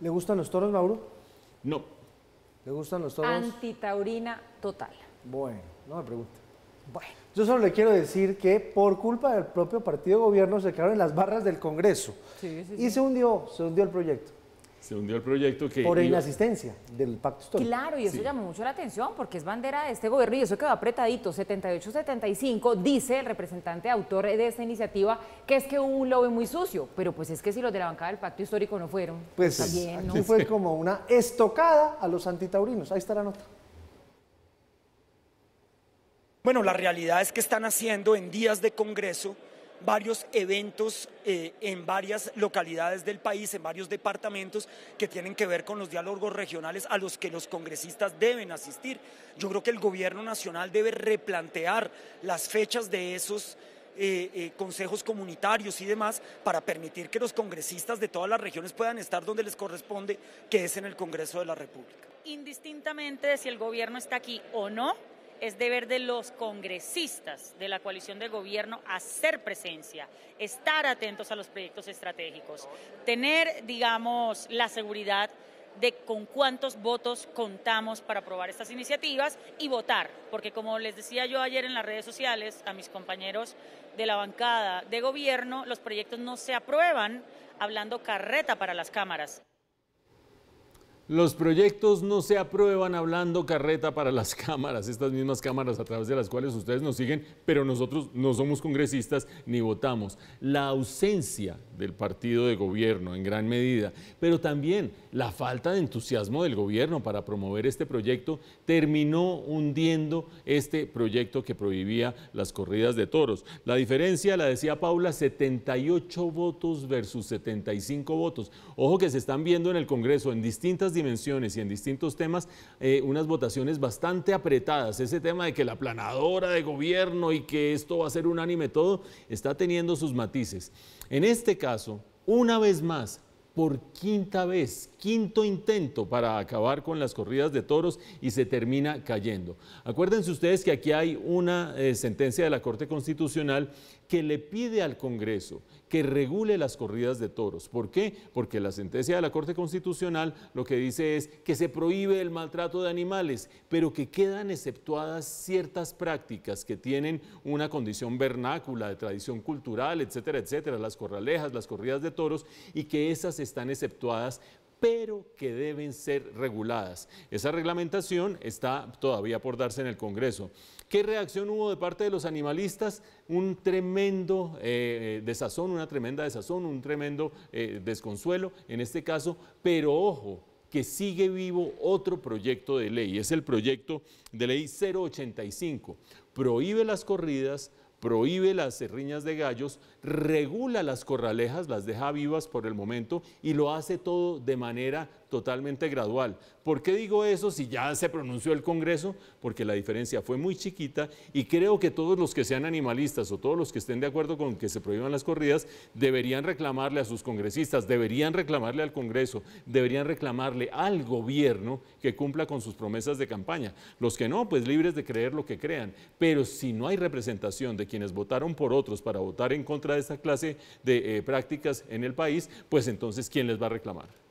¿Le gustan los toros, Mauro? No. ¿Le gustan los toros? Antitaurina total. Bueno, no me pregunte. Bueno, yo solo le quiero decir que por culpa del propio partido de gobierno se quedaron en las barras del Congreso. y se hundió, se hundió el proyecto se hundió el proyecto que... Por inasistencia del pacto histórico. Claro, y eso llamó mucho la atención porque es bandera de este gobierno y eso quedó apretadito. 78-75 dice el representante autor de esta iniciativa que es que un lobby muy sucio, pero pues es que si los de la bancada del pacto histórico no fueron. Pues fue como una estocada a los antitaurinos. Ahí está la nota. Bueno, la realidad es que están haciendo en días de Congreso varios eventos eh, en varias localidades del país, en varios departamentos que tienen que ver con los diálogos regionales a los que los congresistas deben asistir. Yo creo que el gobierno nacional debe replantear las fechas de esos eh, eh, consejos comunitarios y demás para permitir que los congresistas de todas las regiones puedan estar donde les corresponde, que es en el Congreso de la República. Indistintamente de si el gobierno está aquí o no, es deber de los congresistas de la coalición de gobierno hacer presencia, estar atentos a los proyectos estratégicos, tener, digamos, la seguridad de con cuántos votos contamos para aprobar estas iniciativas y votar, porque como les decía yo ayer en las redes sociales a mis compañeros de la bancada de gobierno, los proyectos no se aprueban hablando carreta para las cámaras. Los proyectos no se aprueban hablando carreta para las cámaras, estas mismas cámaras a través de las cuales ustedes nos siguen, pero nosotros no somos congresistas ni votamos. La ausencia del partido de gobierno en gran medida, pero también la falta de entusiasmo del gobierno para promover este proyecto terminó hundiendo este proyecto que prohibía las corridas de toros. La diferencia, la decía Paula, 78 votos versus 75 votos. Ojo que se están viendo en el Congreso en distintas dimensiones y en distintos temas eh, unas votaciones bastante apretadas. Ese tema de que la planadora de gobierno y que esto va a ser unánime todo, está teniendo sus matices. En este caso, una vez más, por quinta vez, quinto intento para acabar con las corridas de toros y se termina cayendo. Acuérdense ustedes que aquí hay una eh, sentencia de la Corte Constitucional que le pide al Congreso que regule las corridas de toros. ¿Por qué? Porque la sentencia de la Corte Constitucional lo que dice es que se prohíbe el maltrato de animales, pero que quedan exceptuadas ciertas prácticas que tienen una condición vernácula, de tradición cultural, etcétera, etcétera, las corralejas, las corridas de toros, y que esas están exceptuadas pero que deben ser reguladas. Esa reglamentación está todavía por darse en el Congreso. ¿Qué reacción hubo de parte de los animalistas? Un tremendo eh, eh, desazón, una tremenda desazón, un tremendo eh, desconsuelo en este caso, pero ojo, que sigue vivo otro proyecto de ley, es el proyecto de ley 085, prohíbe las corridas, prohíbe las serriñas de gallos, regula las corralejas, las deja vivas por el momento y lo hace todo de manera totalmente gradual. ¿Por qué digo eso si ya se pronunció el Congreso? Porque la diferencia fue muy chiquita y creo que todos los que sean animalistas o todos los que estén de acuerdo con que se prohíban las corridas deberían reclamarle a sus congresistas, deberían reclamarle al Congreso, deberían reclamarle al gobierno que cumpla con sus promesas de campaña. Los que no, pues libres de creer lo que crean. Pero si no hay representación de quienes votaron por otros para votar en contra de esta clase de eh, prácticas en el país, pues entonces, ¿quién les va a reclamar?